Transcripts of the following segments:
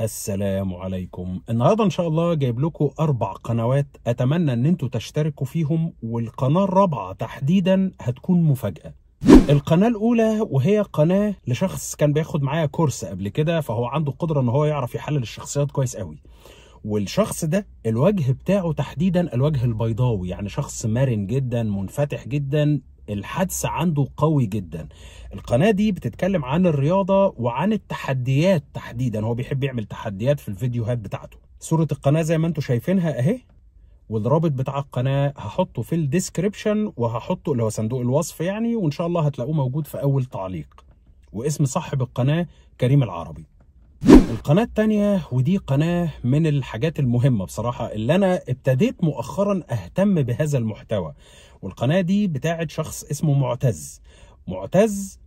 السلام عليكم النهاردة ان شاء الله جايب لكم اربع قنوات اتمنى ان انتوا تشتركوا فيهم والقناة الرابعة تحديدا هتكون مفاجأة القناة الأولى وهي قناة لشخص كان بياخد معايا كورس قبل كده فهو عنده قدرة إن هو يعرف يحلل الشخصيات كويس قوي والشخص ده الوجه بتاعه تحديدا الوجه البيضاوي يعني شخص مرن جدا منفتح جدا الحدس عنده قوي جدا القناة دي بتتكلم عن الرياضة وعن التحديات تحديدا هو بيحب يعمل تحديات في الفيديوهات بتاعته صورة القناة زي ما انتم شايفينها اهي والرابط بتاع القناة هحطه في الديسكريبشن وهحطه اللي هو صندوق الوصف يعني وان شاء الله هتلاقوه موجود في اول تعليق واسم صاحب القناة كريم العربي القناة التانية ودي قناة من الحاجات المهمة بصراحة اللي أنا ابتديت مؤخرا أهتم بهذا المحتوى والقناه دي بتاعت شخص اسمه معتز معتز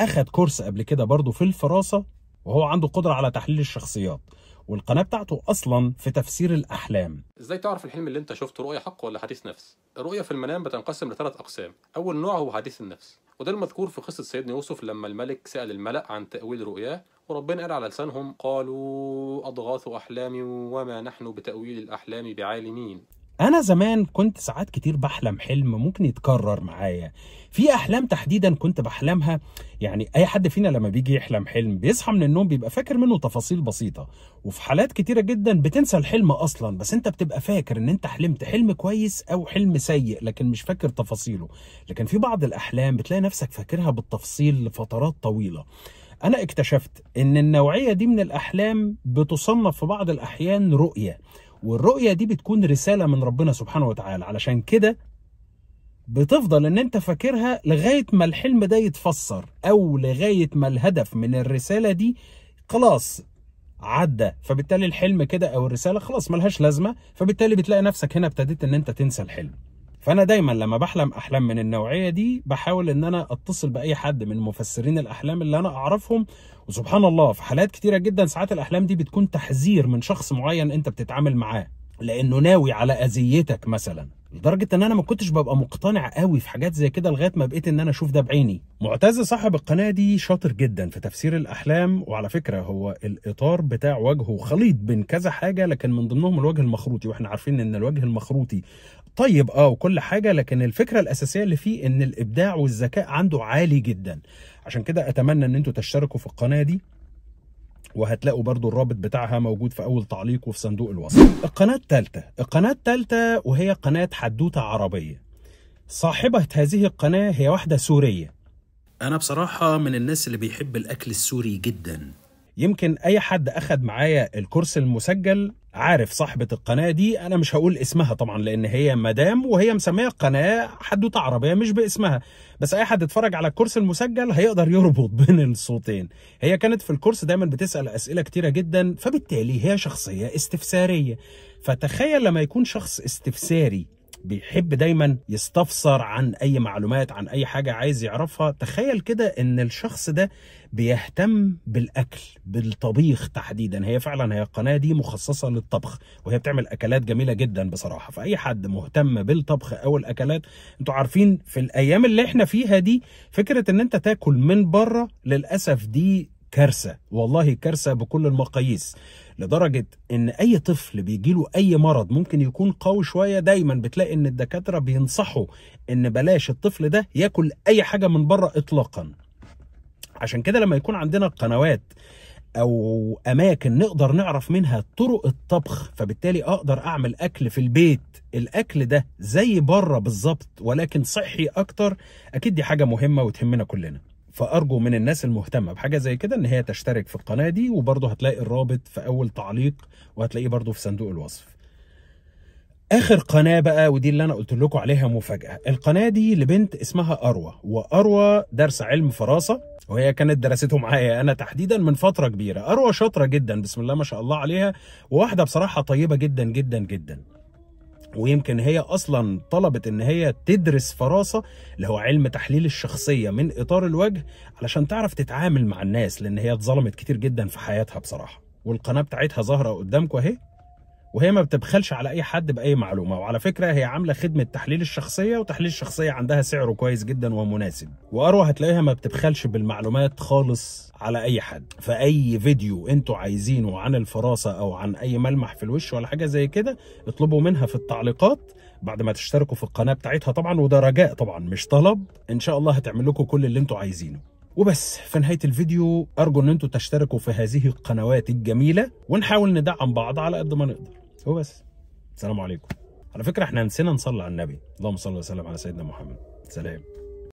اخد كورس قبل كده برضه في الفراسه وهو عنده قدره على تحليل الشخصيات والقناه بتاعته اصلا في تفسير الاحلام ازاي تعرف الحلم اللي انت شفته رؤيه حق ولا حديث نفس الرؤيه في المنام بتنقسم لثلاث اقسام اول نوع هو حديث النفس وده المذكور في قصه سيدنا يوسف لما الملك سال الملا عن تاويل رؤياه وربنا قال على لسانهم قالوا اضغاث احلام وما نحن بتاويل الاحلام بعالمين انا زمان كنت ساعات كتير بحلم حلم ممكن يتكرر معايا في احلام تحديدا كنت بحلمها يعني اي حد فينا لما بيجي يحلم حلم بيصحى من النوم بيبقى فاكر منه تفاصيل بسيطه وفي حالات كتيره جدا بتنسى الحلم اصلا بس انت بتبقى فاكر ان انت حلمت حلم كويس او حلم سيء لكن مش فاكر تفاصيله لكن في بعض الاحلام بتلاقي نفسك فاكرها بالتفصيل لفترات طويله انا اكتشفت ان النوعيه دي من الاحلام بتصنف في بعض الاحيان رؤيه والرؤية دي بتكون رسالة من ربنا سبحانه وتعالى علشان كده بتفضل ان انت فاكرها لغاية ما الحلم ده يتفسر او لغاية ما الهدف من الرسالة دي خلاص عدى فبالتالي الحلم كده او الرسالة خلاص ملهاش لازمة فبالتالي بتلاقي نفسك هنا ابتديت ان انت تنسى الحلم فانا دايما لما بحلم احلام من النوعيه دي بحاول ان انا اتصل باي حد من مفسرين الاحلام اللي انا اعرفهم وسبحان الله في حالات كتيره جدا ساعات الاحلام دي بتكون تحذير من شخص معين انت بتتعامل معاه لانه ناوي على اذيتك مثلا لدرجه ان انا ما كنتش ببقى مقتنع قوي في حاجات زي كده لغايه ما بقيت ان انا اشوف ده بعيني معتز صاحب القناه دي شاطر جدا في تفسير الاحلام وعلى فكره هو الاطار بتاع وجهه خليط بين كذا حاجه لكن من ضمنهم الوجه المخروطي واحنا عارفين ان الوجه المخروطي طيب اه وكل حاجه لكن الفكره الاساسيه اللي فيه ان الابداع والذكاء عنده عالي جدا عشان كده اتمنى ان انتوا تشتركوا في القناه دي وهتلاقوا برضو الرابط بتاعها موجود في اول تعليق وفي صندوق الوصف القناة الثالثة القناة الثالثة وهي قناة حدوتة عربية صاحبة هذه القناة هي واحدة سورية أنا بصراحة من الناس اللي بيحب الأكل السوري جداً يمكن اي حد اخد معايا الكورس المسجل عارف صاحبة القناة دي أنا مش هقول اسمها طبعا لأن هي مدام وهي مسمية القناة حدوتة عربية مش باسمها بس أي حد اتفرج على الكورس المسجل هيقدر يربط بين الصوتين هي كانت في الكورس دايما بتسأل أسئلة كتيرة جدا فبالتالي هي شخصية استفسارية فتخيل لما يكون شخص استفساري بيحب دايما يستفسر عن اي معلومات عن اي حاجه عايز يعرفها تخيل كده ان الشخص ده بيهتم بالاكل بالطبيخ تحديدا هي فعلا هي القناه دي مخصصه للطبخ وهي بتعمل اكلات جميله جدا بصراحه فاي حد مهتم بالطبخ او الاكلات انتوا عارفين في الايام اللي احنا فيها دي فكره ان انت تاكل من بره للاسف دي كارثه والله كارثه بكل المقاييس لدرجه ان اي طفل بيجيله اي مرض ممكن يكون قوي شويه دايما بتلاقي ان الدكاتره بينصحوا ان بلاش الطفل ده ياكل اي حاجه من بره اطلاقا عشان كده لما يكون عندنا قنوات او اماكن نقدر نعرف منها طرق الطبخ فبالتالي اقدر اعمل اكل في البيت الاكل ده زي بره بالظبط ولكن صحي اكتر اكيد دي حاجه مهمه وتهمنا كلنا فارجو من الناس المهتمه بحاجه زي كده ان هي تشترك في القناه دي وبرضه هتلاقي الرابط في اول تعليق وهتلاقيه برضه في صندوق الوصف اخر قناه بقى ودي اللي انا قلت لكم عليها مفاجاه القناه دي لبنت اسمها اروى واروى درس علم فراسه وهي كانت درسته معايا انا تحديدا من فتره كبيره اروى شاطره جدا بسم الله ما شاء الله عليها وواحده بصراحه طيبه جدا جدا جدا ويمكن هي اصلا طلبت ان هي تدرس فراسه اللي هو علم تحليل الشخصيه من اطار الوجه علشان تعرف تتعامل مع الناس لان هي اتظلمت كتير جدا في حياتها بصراحه والقناه بتاعتها ظاهره قدامكم اهي وهي ما بتبخلش على اي حد باي معلومه وعلى فكره هي عامله خدمه تحليل الشخصيه وتحليل الشخصيه عندها سعره كويس جدا ومناسب واروى هتلاقيها ما بتبخلش بالمعلومات خالص على اي حد فاي فيديو انتوا عايزينه عن الفراسه او عن اي ملمح في الوش ولا حاجه زي كده اطلبوا منها في التعليقات بعد ما تشتركوا في القناه بتاعتها طبعا وده رجاء طبعا مش طلب ان شاء الله هتعمل لكم كل اللي انتوا عايزينه وبس في نهاية الفيديو أرجو أن أنتوا تشتركوا في هذه القنوات الجميلة ونحاول ندعم بعض على قد ما نقدر وبس السلام عليكم على فكره احنا نسينا نصلي على النبي اللهم صل وسلم على سيدنا محمد سلام